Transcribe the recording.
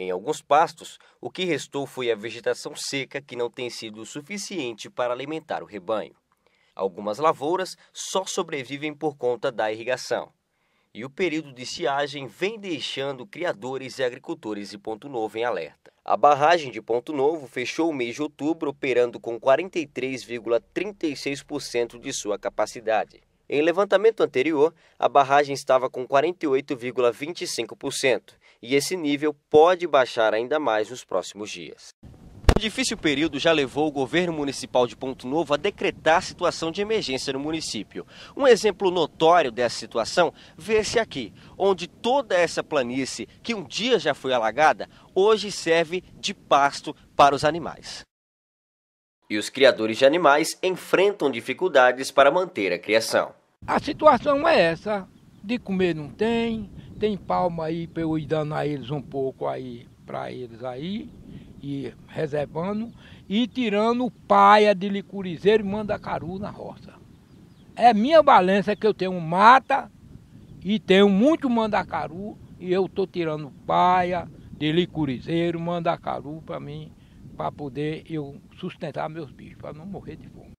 Em alguns pastos, o que restou foi a vegetação seca que não tem sido suficiente para alimentar o rebanho. Algumas lavouras só sobrevivem por conta da irrigação. E o período de ciagem vem deixando criadores e agricultores de Ponto Novo em alerta. A barragem de Ponto Novo fechou o mês de outubro operando com 43,36% de sua capacidade. Em levantamento anterior, a barragem estava com 48,25%, e esse nível pode baixar ainda mais nos próximos dias. O difícil período já levou o governo municipal de Ponto Novo a decretar situação de emergência no município. Um exemplo notório dessa situação vê-se aqui, onde toda essa planície, que um dia já foi alagada, hoje serve de pasto para os animais. E os criadores de animais enfrentam dificuldades para manter a criação. A situação é essa, de comer não tem, tem palma aí para eu ir dando a eles um pouco aí para eles aí, e reservando, e tirando paia de licurizeiro e mandacaru na roça. É minha balança que eu tenho mata e tenho muito mandacaru e eu estou tirando paia de licurizeiro, mandacaru para mim, para poder eu sustentar meus bichos, para não morrer de fome.